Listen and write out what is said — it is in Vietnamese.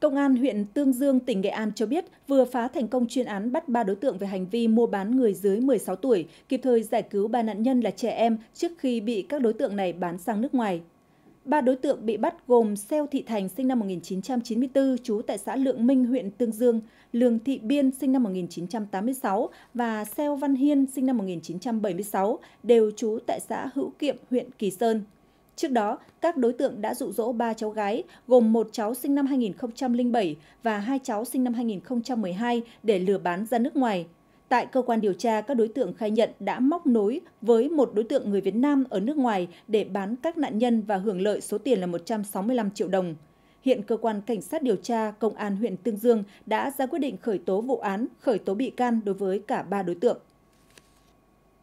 Công an huyện Tương Dương, tỉnh Nghệ An cho biết vừa phá thành công chuyên án bắt 3 đối tượng về hành vi mua bán người dưới 16 tuổi, kịp thời giải cứu 3 nạn nhân là trẻ em trước khi bị các đối tượng này bán sang nước ngoài. Ba đối tượng bị bắt gồm Seo Thị Thành sinh năm 1994, trú tại xã Lượng Minh, huyện Tương Dương, Lường Thị Biên sinh năm 1986 và Seo Văn Hiên sinh năm 1976, đều trú tại xã Hữu Kiệm, huyện Kỳ Sơn. Trước đó, các đối tượng đã dụ dỗ ba cháu gái, gồm một cháu sinh năm 2007 và hai cháu sinh năm 2012 để lừa bán ra nước ngoài. Tại cơ quan điều tra, các đối tượng khai nhận đã móc nối với một đối tượng người Việt Nam ở nước ngoài để bán các nạn nhân và hưởng lợi số tiền là 165 triệu đồng. Hiện cơ quan cảnh sát điều tra Công an huyện Tương Dương đã ra quyết định khởi tố vụ án, khởi tố bị can đối với cả ba đối tượng.